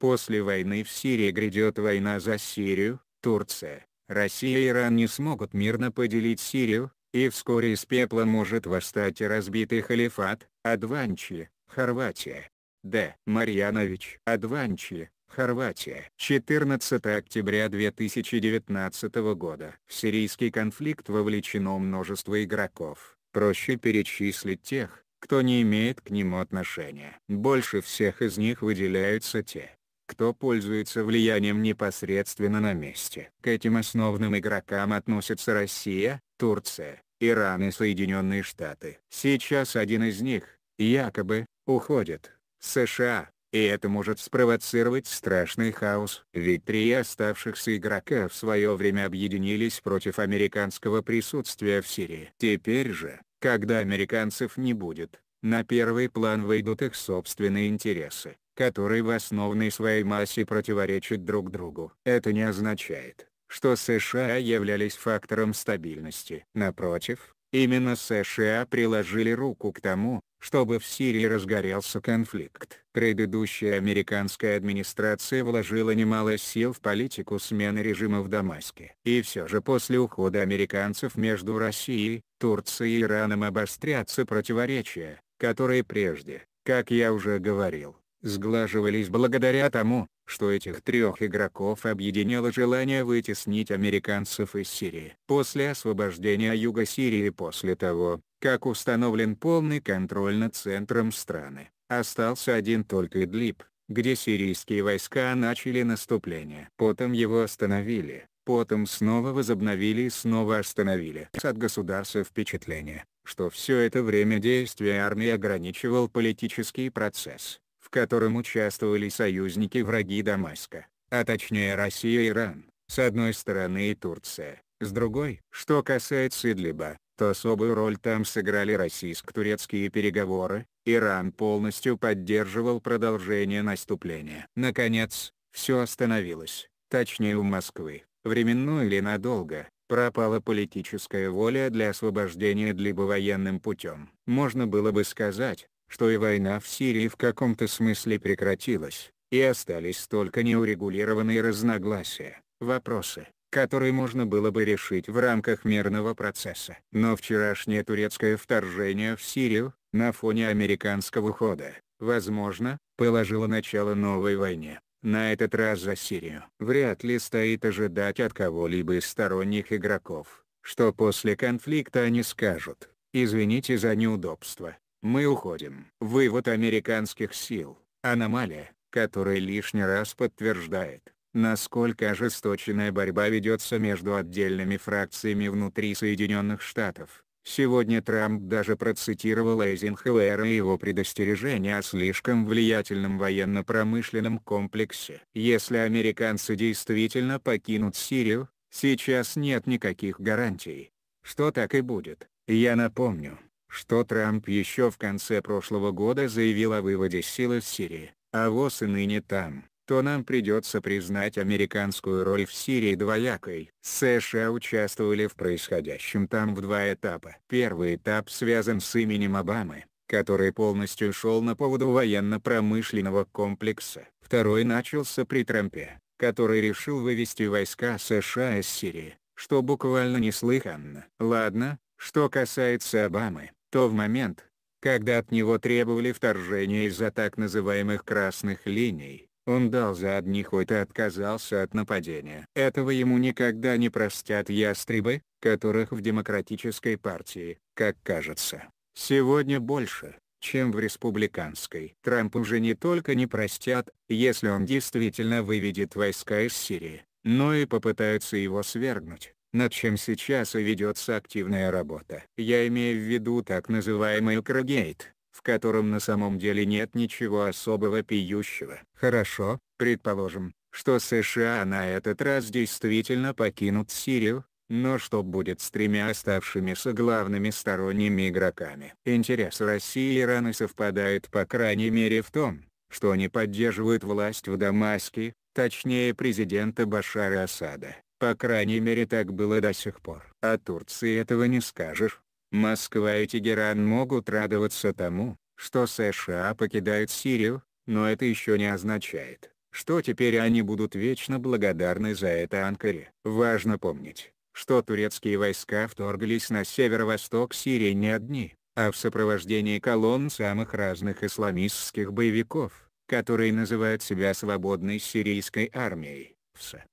После войны в Сирии грядет война за Сирию, Турция, Россия и Иран не смогут мирно поделить Сирию, и вскоре из пепла может восстать разбитый халифат, Адванчи, Хорватия. Д. Марьянович Адванчи, Хорватия. 14 октября 2019 года. В сирийский конфликт вовлечено множество игроков. Проще перечислить тех, кто не имеет к нему отношения. Больше всех из них выделяются те, кто пользуется влиянием непосредственно на месте. К этим основным игрокам относятся Россия, Турция, Иран и Соединенные Штаты. Сейчас один из них, якобы, уходит, США, и это может спровоцировать страшный хаос. Ведь три оставшихся игрока в свое время объединились против американского присутствия в Сирии. Теперь же, когда американцев не будет, на первый план выйдут их собственные интересы которые в основной своей массе противоречат друг другу. Это не означает, что США являлись фактором стабильности. Напротив, именно США приложили руку к тому, чтобы в Сирии разгорелся конфликт. Предыдущая американская администрация вложила немало сил в политику смены режима в Дамаске. И все же после ухода американцев между Россией, Турцией и Ираном обострятся противоречия, которые прежде, как я уже говорил, сглаживались благодаря тому, что этих трех игроков объединяло желание вытеснить американцев из Сирии. После освобождения Юга Сирии после того, как установлен полный контроль над центром страны, остался один только Идлиб, где сирийские войска начали наступление. Потом его остановили, потом снова возобновили и снова остановили. От государства впечатление, что все это время действия армии ограничивал политический процесс в котором участвовали союзники-враги Дамаска, а точнее Россия и Иран, с одной стороны и Турция, с другой. Что касается Идлиба, то особую роль там сыграли российско-турецкие переговоры, Иран полностью поддерживал продолжение наступления. Наконец, все остановилось, точнее у Москвы, временно или надолго, пропала политическая воля для освобождения либо военным путем. Можно было бы сказать, что и война в Сирии в каком-то смысле прекратилась, и остались только неурегулированные разногласия, вопросы, которые можно было бы решить в рамках мирного процесса. Но вчерашнее турецкое вторжение в Сирию, на фоне американского ухода, возможно, положило начало новой войне. На этот раз за Сирию. Вряд ли стоит ожидать от кого-либо из сторонних игроков, что после конфликта они скажут, извините за неудобство, мы уходим. Вывод американских сил. Аномалия, которая лишний раз подтверждает, насколько ожесточенная борьба ведется между отдельными фракциями внутри Соединенных Штатов. Сегодня Трамп даже процитировал Эйзенхауэра и его предостережение о слишком влиятельном военно-промышленном комплексе. Если американцы действительно покинут Сирию, сейчас нет никаких гарантий, что так и будет. Я напомню, что Трамп еще в конце прошлого года заявил о выводе сил из Сирии, а ВОЗ и ныне там, то нам придется признать американскую роль в Сирии двоякой. США участвовали в происходящем там в два этапа. Первый этап связан с именем Обамы, который полностью шел на поводу военно-промышленного комплекса. Второй начался при Трампе, который решил вывести войска США из Сирии, что буквально неслыханно. Ладно, что касается Обамы, то в момент, когда от него требовали вторжения из-за так называемых «красных линий», он дал за одних хоть и отказался от нападения. Этого ему никогда не простят ястребы, которых в демократической партии, как кажется, сегодня больше, чем в республиканской. Трамп уже не только не простят, если он действительно выведет войска из Сирии, но и попытаются его свергнуть над чем сейчас и ведется активная работа. Я имею в виду так называемый Крагейт, в котором на самом деле нет ничего особого пьющего. Хорошо, предположим, что США на этот раз действительно покинут Сирию, но что будет с тремя оставшимися главными сторонними игроками? Интерес России и Ирана совпадает по крайней мере в том, что они поддерживают власть в Дамаске, точнее президента Башара Асада. По крайней мере так было до сих пор. О Турции этого не скажешь. Москва и Тегеран могут радоваться тому, что США покидают Сирию, но это еще не означает, что теперь они будут вечно благодарны за это Анкаре. Важно помнить, что турецкие войска вторглись на северо-восток Сирии не одни, а в сопровождении колонн самых разных исламистских боевиков, которые называют себя свободной сирийской армией.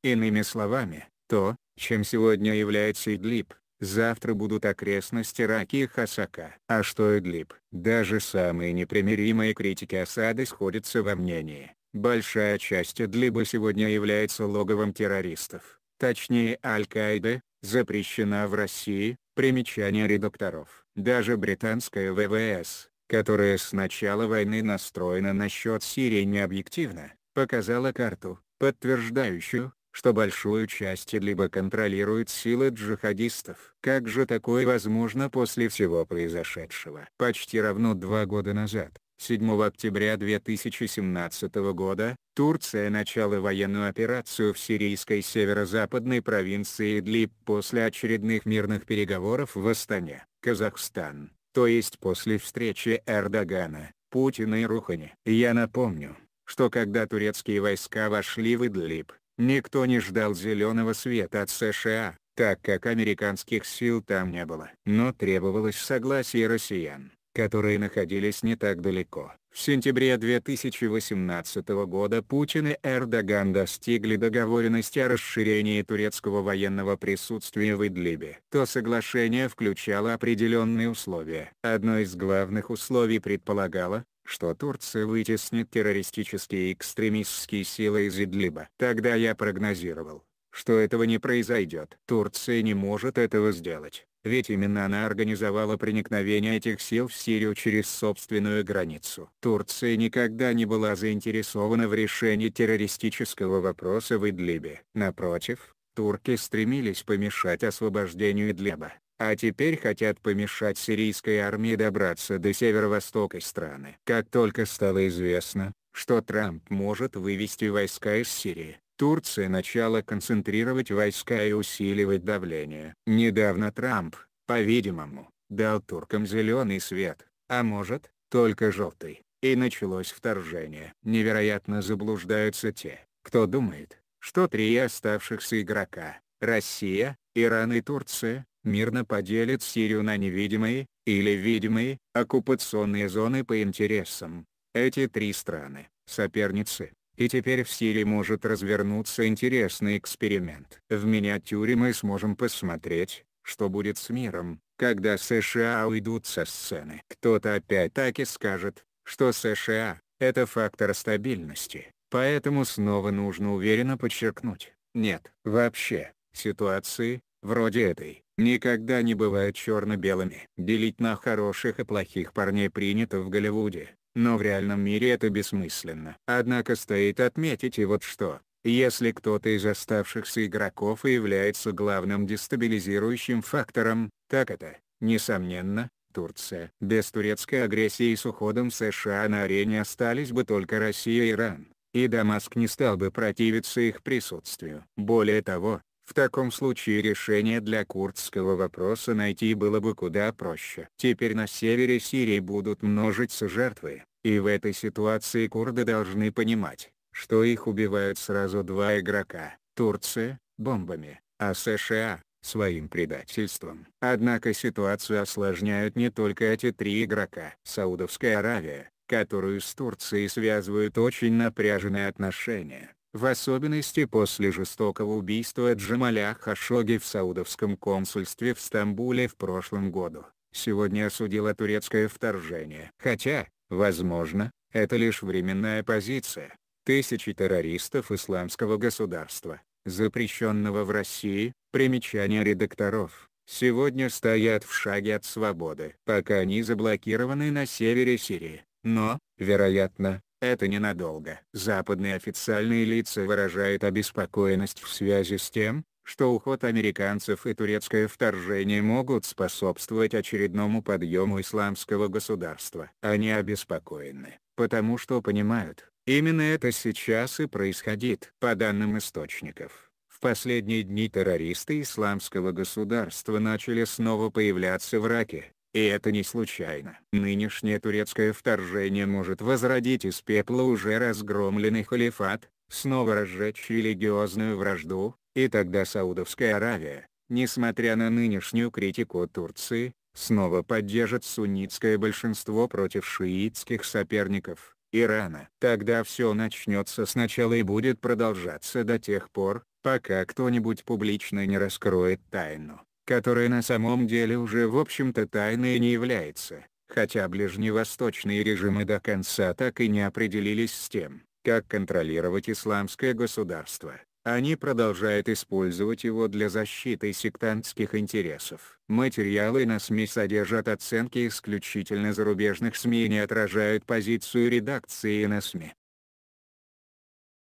Иными словами, то, чем сегодня является Идлиб, завтра будут окрестности Раки и Хасака. А что Идлиб? Даже самые непримиримые критики осады сходятся во мнении. Большая часть Идлиба сегодня является логовом террористов, точнее Аль-Каиды, запрещена в России, примечание редакторов. Даже британская ВВС, которая с начала войны настроена насчет Сирии необъективно, показала карту, подтверждающую, что большую часть либо контролирует силы джихадистов. Как же такое возможно после всего произошедшего? Почти равно два года назад, 7 октября 2017 года, Турция начала военную операцию в сирийской северо-западной провинции Идлиб после очередных мирных переговоров в Астане, Казахстан, то есть после встречи Эрдогана, Путина и Рухани. Я напомню, что когда турецкие войска вошли в Идлиб, Никто не ждал зеленого света от США, так как американских сил там не было. Но требовалось согласие россиян, которые находились не так далеко. В сентябре 2018 года Путин и Эрдоган достигли договоренности о расширении турецкого военного присутствия в Идлибе. То соглашение включало определенные условия. Одно из главных условий предполагало, что Турция вытеснит террористические и экстремистские силы из Идлиба. Тогда я прогнозировал, что этого не произойдет. Турция не может этого сделать, ведь именно она организовала проникновение этих сил в Сирию через собственную границу. Турция никогда не была заинтересована в решении террористического вопроса в Идлибе. Напротив, турки стремились помешать освобождению Идлиба а теперь хотят помешать сирийской армии добраться до северо-востока страны. Как только стало известно, что Трамп может вывести войска из Сирии, Турция начала концентрировать войска и усиливать давление. Недавно Трамп, по-видимому, дал туркам зеленый свет, а может, только желтый, и началось вторжение. Невероятно заблуждаются те, кто думает, что три оставшихся игрока – Россия, Иран и Турция, мирно поделят Сирию на невидимые, или видимые, оккупационные зоны по интересам. Эти три страны – соперницы, и теперь в Сирии может развернуться интересный эксперимент. В миниатюре мы сможем посмотреть, что будет с миром, когда США уйдут со сцены. Кто-то опять-таки скажет, что США – это фактор стабильности, поэтому снова нужно уверенно подчеркнуть, нет. Вообще, Ситуации, вроде этой, никогда не бывают черно-белыми. Делить на хороших и плохих парней принято в Голливуде, но в реальном мире это бессмысленно. Однако стоит отметить и вот что. Если кто-то из оставшихся игроков и является главным дестабилизирующим фактором, так это, несомненно, Турция. Без турецкой агрессии с уходом США на арене остались бы только Россия и Иран, и Дамаск не стал бы противиться их присутствию. Более того, в таком случае решение для курдского вопроса найти было бы куда проще. Теперь на севере Сирии будут множиться жертвы, и в этой ситуации курды должны понимать, что их убивают сразу два игрока – Турция, бомбами, а США – своим предательством. Однако ситуацию осложняют не только эти три игрока. Саудовская Аравия, которую с Турцией связывают очень напряженные отношения в особенности после жестокого убийства Джамаля Хашоги в Саудовском консульстве в Стамбуле в прошлом году, сегодня осудила турецкое вторжение. Хотя, возможно, это лишь временная позиция. Тысячи террористов исламского государства, запрещенного в России, примечания редакторов, сегодня стоят в шаге от свободы. Пока они заблокированы на севере Сирии, но, вероятно, это ненадолго. Западные официальные лица выражают обеспокоенность в связи с тем, что уход американцев и турецкое вторжение могут способствовать очередному подъему исламского государства. Они обеспокоены, потому что понимают, именно это сейчас и происходит. По данным источников, в последние дни террористы исламского государства начали снова появляться в Ираке, и это не случайно. Нынешнее турецкое вторжение может возродить из пепла уже разгромленный халифат, снова разжечь религиозную вражду, и тогда Саудовская Аравия, несмотря на нынешнюю критику Турции, снова поддержит суннитское большинство против шиитских соперников, Ирана. Тогда все начнется сначала и будет продолжаться до тех пор, пока кто-нибудь публично не раскроет тайну которое на самом деле уже в общем-то тайной не является, хотя ближневосточные режимы до конца так и не определились с тем, как контролировать исламское государство. Они продолжают использовать его для защиты сектантских интересов. Материалы на СМИ содержат оценки исключительно зарубежных СМИ и не отражают позицию редакции на СМИ.